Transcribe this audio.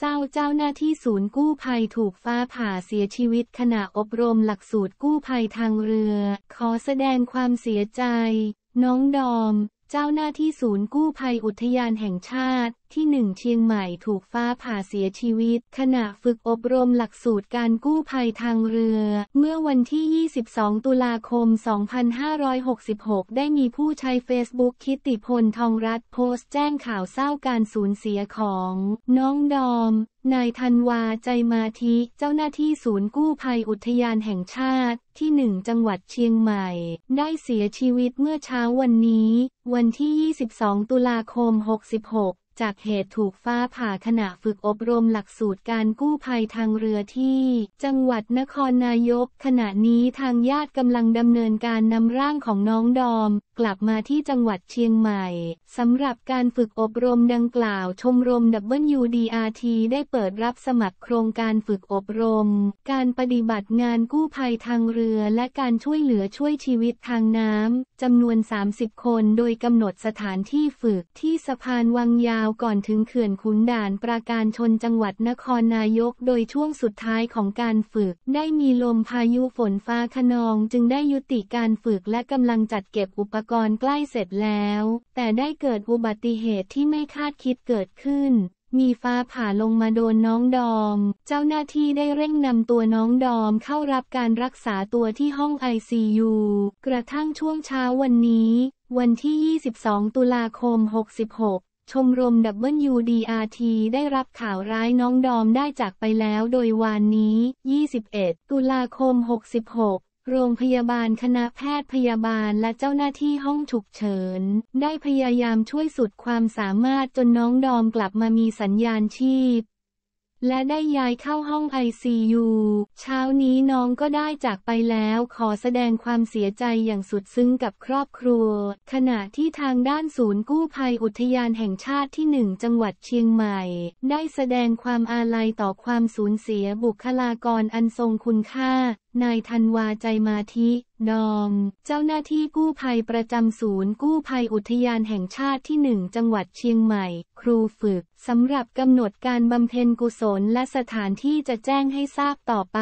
เศร้าเจ้าหน้าที่ศูนย์กู้ภัยถูกฟ้าผ่าเสียชีวิตขณะอบรมหลักสูตรกู้ภัยทางเรือ ขอแสดงความเสียใจ น้องดอม เจ้าหน้าที่ศูนย์กู้ภัยอุทยานแห่งชาติที่หนึ่งเชียงใหม่ถูกฟ้าผ่าเสียชีวิต ขณะฝึกอบรมหลักสูตรการกู้ภัยทางเรือ เมื่อวันที่ 22 ตุลาคม 2566 ได้มีผู้ใช้เฟซบุ๊กคิติพลทองรัฐโพสต์แจ้งข่าวเศร้าการสูญเสียของ น้องดอม นายธันวาใจมาทิ เจ้าหน้าที่ศูนย์กู้ภัยอุทยานแห่งชาติที่หนึ่งจังหวัดเชียงใหม่ ได้เสียชีวิตเมื่อเช้าวันนี้ วันที่ 22 ตุลาคม 66จากเหตุถูกฟ้าผ่าขณะฝึกอบรมหลักสูตรการกู้ภัยทางเรือที่ จังหวัดนครนายก ขณะนี้ทางญาติกำลังดำเนินการนำร่างของน้องดอม กลับมาที่จังหวัดเชียงใหม่สำหรับการฝึกอบรมดังกล่าวชมรม WDRT ได้เปิดรับสมัครโครงการฝึกอบรม การปฏิบัติงานกู้ภัยทางเรือและการช่วยเหลือช่วยชีวิตทางน้ำจำนวน 30 คนโดยกำหนดสถานที่ฝึกที่สะพานวังยาวาวก่อนถึงเขื่อนขุนด่านปราการชนจังหวัดนครนายกโดยช่วงสุดท้ายของการฝึก ได้มีลมพายุฝนฟ้าขนองจึงได้ยุติการฝึกและกำลังจัดเก็บอุปกรณ์ใกล้เสร็จแล้ว แต่ได้เกิดอุบัติเหตุที่ไม่คาดคิดเกิดขึ้น มีฟ้าผ่าลงมาโดนน้องดอม เจ้าหน้าที่ได้เร่งนำตัวน้องดอมเข้ารับการรักษาตัวที่ห้องไอซียูกระทั่งช่วงเช้าวันนี้ วันที่ 22 ตุลาคม 66ชมรม WDRT ได้รับข่าวร้ายน้องดอมได้จากไปแล้วโดยวานนี้ 21 ตุลาคม 66 โรงพยาบาลคณะแพทย์พยาบาลและเจ้าหน้าที่ห้องฉุกเฉินได้พยายามช่วยสุดความสามารถจนน้องดอมกลับมามีสัญญาณชีพและได้ย้ายเข้าห้องไอซียูเช้านี้น้องก็ได้จากไปแล้วขอแสดงความเสียใจอย่างสุดซึ้งกับครอบครัว ขณะที่ทางด้านศูนย์กู้ภัยอุทยานแห่งชาติที่หนึ่งจังหวัดเชียงใหม่ ได้แสดงความอาลัยต่อความสูญเสียบุคลากรอันทรงคุณค่านายธันวาใจมาธินอม เจ้าหน้าที่กู้ภัยประจำศูนย์ กู้ภัยอุทยานแห่งชาติที่หนึ่งจังหวัดเชียงใหม่ ครูฝึกสำหรับกำหนดการบำเพ็ญกุศลและสถานที่จะแจ้งให้ทราบต่อไป